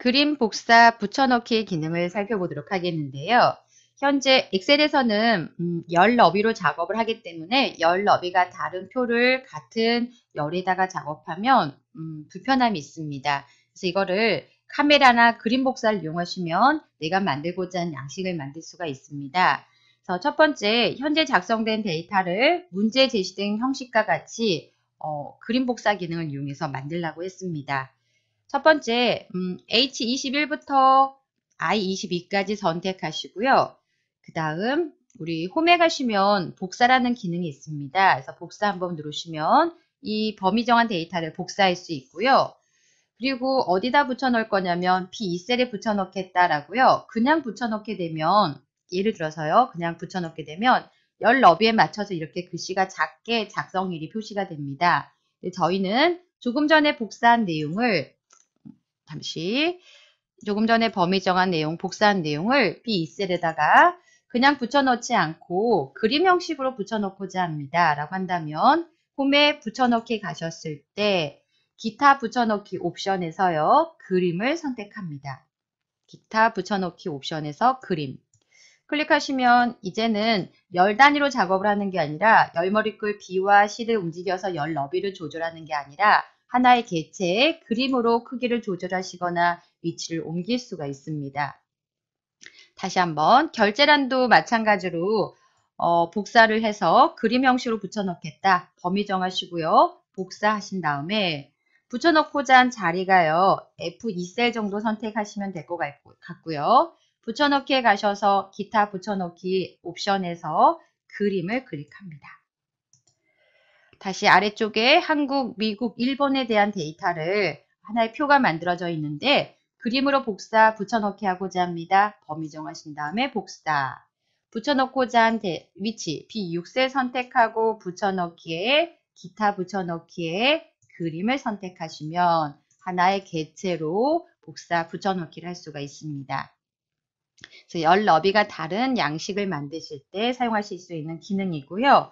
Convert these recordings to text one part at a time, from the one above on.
그림 복사 붙여넣기 기능을 살펴보도록 하겠는데요. 현재 엑셀에서는 음, 열 너비로 작업을 하기 때문에 열 너비가 다른 표를 같은 열에다가 작업하면 음, 불편함이 있습니다. 그래서 이거를 카메라나 그림 복사를 이용하시면 내가 만들고자 하는 양식을 만들 수가 있습니다. 그래서 첫 번째, 현재 작성된 데이터를 문제 제시된 형식과 같이 어, 그림 복사 기능을 이용해서 만들라고 했습니다. 첫 번째 음, H21부터 I22까지 선택하시고요. 그 다음 우리 홈에 가시면 복사라는 기능이 있습니다. 그래서 복사 한번 누르시면 이 범위 정한 데이터를 복사할 수 있고요. 그리고 어디다 붙여넣을 거냐면 B2셀에 붙여넣겠다라고요. 그냥 붙여넣게 되면 예를 들어서요. 그냥 붙여넣게 되면 열 너비에 맞춰서 이렇게 글씨가 작게 작성일이 표시가 됩니다. 저희는 조금 전에 복사한 내용을 잠시 조금 전에 범위 정한 내용, 복사한 내용을 B2셀에다가 그냥 붙여넣지 않고 그림 형식으로 붙여넣고자 합니다. 라고 한다면 홈에 붙여넣기 가셨을 때 기타 붙여넣기 옵션에서요. 그림을 선택합니다. 기타 붙여넣기 옵션에서 그림 클릭하시면 이제는 열 단위로 작업을 하는 게 아니라 열머리글 B와 C를 움직여서 열 너비를 조절하는 게 아니라 하나의 개체의 그림으로 크기를 조절하시거나 위치를 옮길 수가 있습니다. 다시 한번 결제란도 마찬가지로 어, 복사를 해서 그림 형식으로 붙여넣겠다. 범위 정하시고요. 복사하신 다음에 붙여넣고자 한 자리가요. F2셀 정도 선택하시면 될 것 같고요. 붙여넣기에 가셔서 기타 붙여넣기 옵션에서 그림을 클릭합니다. 다시 아래쪽에 한국, 미국, 일본에 대한 데이터를 하나의 표가 만들어져 있는데 그림으로 복사 붙여넣기 하고자 합니다. 범위 정하신 다음에 복사 붙여넣고자 한 데, 위치 B6세 선택하고 붙여넣기에 기타 붙여넣기에 그림을 선택하시면 하나의 개체로 복사 붙여넣기를 할 수가 있습니다. 그래서 열 너비가 다른 양식을 만드실 때 사용하실 수 있는 기능이고요.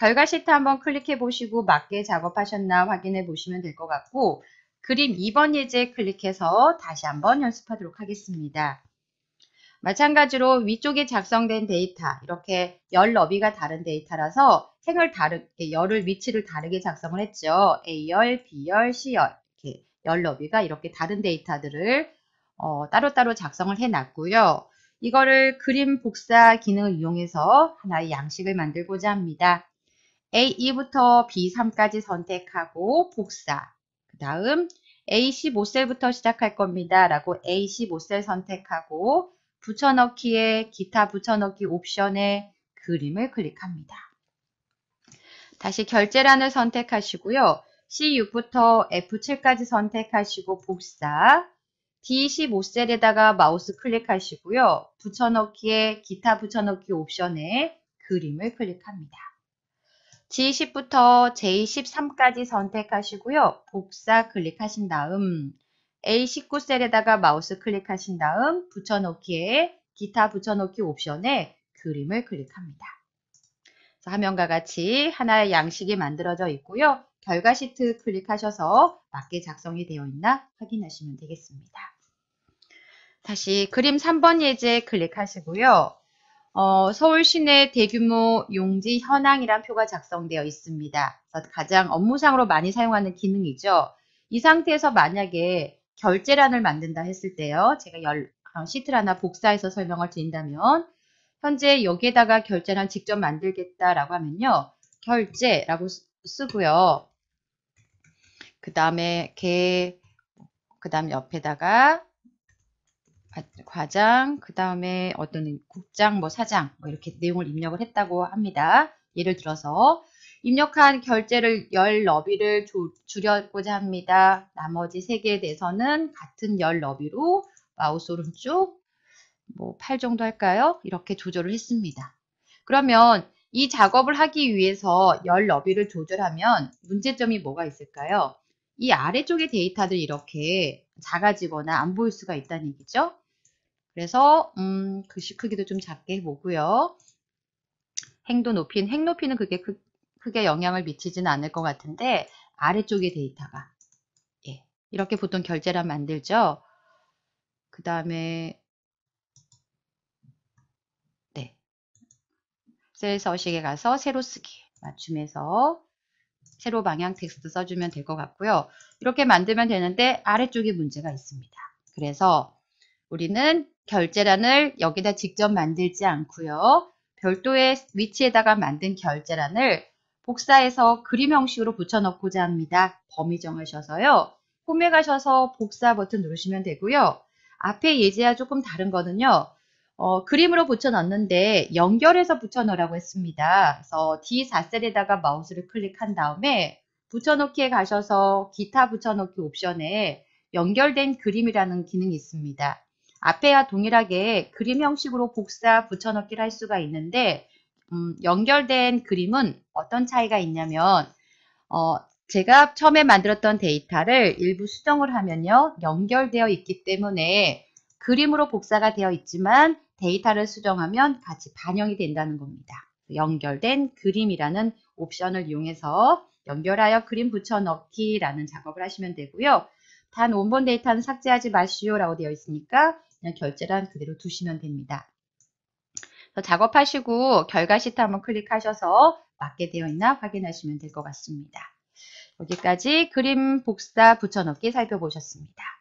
결과 시트 한번 클릭해 보시고 맞게 작업하셨나 확인해 보시면 될 것 같고 그림 2번 예제 클릭해서 다시 한번 연습하도록 하겠습니다. 마찬가지로 위쪽에 작성된 데이터 이렇게 열 너비가 다른 데이터라서 생을 다르게 열을 위치를 다르게 작성을 했죠. A열, B열, C열 이렇게 열 너비가 이렇게 다른 데이터들을 어, 따로따로 작성을 해놨고요. 이거를 그림 복사 기능을 이용해서 하나의 양식을 만들고자 합니다. A2부터 B3까지 선택하고 복사. 그 다음 A15셀부터 시작할 겁니다. 라고 A15셀 선택하고 붙여넣기에 기타 붙여넣기 옵션에 그림을 클릭합니다. 다시 결제란을 선택하시고요. C6부터 F7까지 선택하시고 복사. D15셀에다가 마우스 클릭하시고요. 붙여넣기에 기타 붙여넣기 옵션에 그림을 클릭합니다. G10부터 J13까지 선택하시고요. 복사 클릭하신 다음 A19셀에다가 마우스 클릭하신 다음 붙여넣기에 기타 붙여넣기 옵션에 그림을 클릭합니다. 화면과 같이 하나의 양식이 만들어져 있고요. 결과 시트 클릭하셔서 맞게 작성이 되어 있나 확인하시면 되겠습니다. 다시 그림 3번 예제 클릭하시고요. 어, 서울 시내 대규모 용지 현황이란 표가 작성되어 있습니다. 가장 업무상으로 많이 사용하는 기능이죠. 이 상태에서 만약에 결제란을 만든다 했을 때요. 제가 열, 어, 시트를 하나 복사해서 설명을 드린다면 현재 여기에다가 결제란 직접 만들겠다라고 하면요. 결제라고 쓰고요. 그 다음에 개, 그 다음 옆에다가 과장, 그 다음에 어떤 국장, 뭐 사장 뭐 이렇게 내용을 입력을 했다고 합니다. 예를 들어서 입력한 결제를 열 너비를 조, 줄였고자 합니다. 나머지 세 개에 대해서는 같은 열 너비로 마우스 오른쪽 뭐8 정도 할까요? 이렇게 조절을 했습니다. 그러면 이 작업을 하기 위해서 열 너비를 조절하면 문제점이 뭐가 있을까요? 이 아래쪽의 데이터들 이렇게 작아지거나 안 보일 수가 있다는 얘기죠. 그래서 음, 글씨 크기도 좀 작게 보고요. 행도 높이, 행 높이는 그게 크, 크게 영향을 미치지는 않을 것 같은데 아래쪽의 데이터가 예, 이렇게 보통 결제란 만들죠. 그 다음에 네, 셀 서식에 가서 세로 쓰기 맞춤해서 세로 방향 텍스트 써주면 될 것 같고요. 이렇게 만들면 되는데 아래쪽에 문제가 있습니다. 그래서 우리는 결제란을 여기다 직접 만들지 않고요. 별도의 위치에다가 만든 결제란을 복사해서 그림 형식으로 붙여넣고자 합니다. 범위 정하셔서요. 홈에 가셔서 복사 버튼 누르시면 되고요. 앞에 예제와 조금 다른 거는요. 어, 그림으로 붙여넣는데 연결해서 붙여넣으라고 했습니다. 그래서 D4셀에다가 마우스를 클릭한 다음에 붙여넣기에 가셔서 기타 붙여넣기 옵션에 연결된 그림이라는 기능이 있습니다. 앞에와 동일하게 그림 형식으로 복사 붙여넣기를 할 수가 있는데 음, 연결된 그림은 어떤 차이가 있냐면 어, 제가 처음에 만들었던 데이터를 일부 수정을 하면요 연결되어 있기 때문에 그림으로 복사가 되어 있지만 데이터를 수정하면 같이 반영이 된다는 겁니다. 연결된 그림이라는 옵션을 이용해서 연결하여 그림 붙여넣기라는 작업을 하시면 되고요. 단 원본 데이터는 삭제하지 마시오 라고 되어 있으니까 그냥 결제란 그대로 두시면 됩니다. 작업하시고 결과 시트 한번 클릭하셔서 맞게 되어 있나 확인하시면 될 것 같습니다. 여기까지 그림 복사 붙여넣기 살펴보셨습니다.